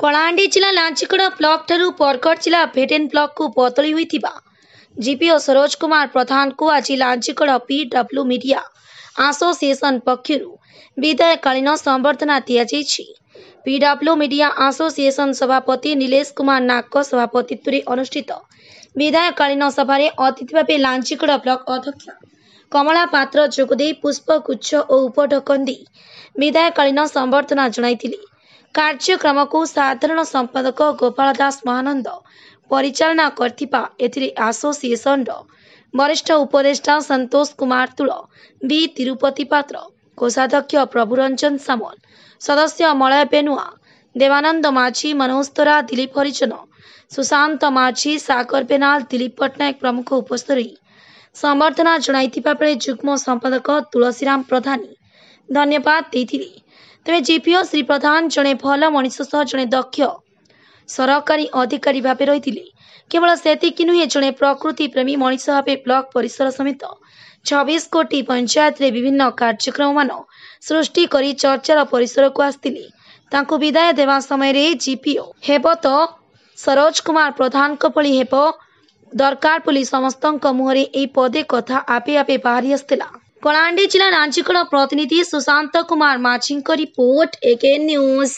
କଳାହାଣ୍ଡି ଜିଲ୍ଲା ଲାଞ୍ଚିକଡ଼ା ବ୍ଲକଠାରୁ ବରଗଡ଼ ଜିଲ୍ଲା ଭେଟେନ୍ ବ୍ଲକକୁ ବଦଳି ହୋଇଥିବା ଜିପିଓ ସରୋଜ କୁମାର ପ୍ରଧାନଙ୍କୁ ଆଜି ଲାଞ୍ଚିକଡ଼ା ପିଡବ୍ଲ୍ୟୁ ମିଡିଆ ଆସୋସିଏସନ ପକ୍ଷରୁ ବିଦାୟକାଳୀନ ସମ୍ବର୍ଦ୍ଧନା ଦିଆଯାଇଛି ପିଡବ୍ଲ୍ୟୁ ମିଡିଆ ଆସୋସିଏସନ ସଭାପତି ନିଲେଶ କୁମାର ନାଗଙ୍କ ସଭାପତିତ୍ୱରେ ଅନୁଷ୍ଠିତ ବିଦାୟକାଳୀନ ସଭାରେ ଅତିଥି ଭାବେ ଲାଞ୍ଚିକଡ଼ା ବ୍ଲକ ଅଧ୍ୟକ୍ଷ କମଳା ପାତ୍ର ଯୋଗଦେଇ ପୁଷ୍ପଗୁଚ୍ଛ ଓ ଉପଢକନ୍ଦି ବିଦାୟକାଳୀନ ସମ୍ବର୍ଦ୍ଧନା ଜଣାଇଥିଲେ कार्यक्रमको साधारण सम्पादक गोपा दास महान परिचालनासोसिएसन र वरिष्ठ उपदेष्टा सन्तोष कुमार तुल तिरुपति पात्र कोषाध्यक्ष प्रभुरञ्जन सामल सदस्य मलय बेनुवावानन्द माझी मनोज तोरा दिलीप हरिजन सुशान्त माझी सागर बेनाल दलप पट्टनायक प्रमुख उपस्थित सम्बर्धना जे जुग्म सम्पादक तुलसीरम प्रधानी धन्यवाद ତେବେ ଜିପିଓ ଶ୍ରୀ ପ୍ରଧାନ ଜଣେ ଭଲ ମଣିଷ ସହ ଜଣେ ଦକ୍ଷ ସରକାରୀ ଅଧିକାରୀ ଭାବେ ରହିଥିଲେ କେବଳ ସେତିକି ନୁହେଁ ଜଣେ ପ୍ରକୃତି ପ୍ରେମୀ ମଣିଷ ଭାବେ ବ୍ଲକ ପରିସର ସମେତ ଛବିଶ କୋଟି ପଞ୍ଚାୟତରେ ବିଭିନ୍ନ କାର୍ଯ୍ୟକ୍ରମମାନ ସୃଷ୍ଟି କରି ଚର୍ଚ୍ଚାର ପରିସରକୁ ଆସିଥିଲେ ତାଙ୍କୁ ବିଦାୟ ଦେବା ସମୟରେ ଜିପିଓ ହେବ ତ ସରୋଜ କୁମାର ପ୍ରଧାନଙ୍କ ଭଳି ହେବ ଦରକାର ବୋଲି ସମସ୍ତଙ୍କ ମୁହଁରେ ଏହି ପଦେ କଥା ଆପେ ଆପେ ବାହାରି ଆସିଥିଲା કળાંડી જિલ્લા નાંચીકળા પ્રતિનિધિ સુશાંત કુમાર માછિંગકો રિપોર્ટ એકે ન્યૂઝ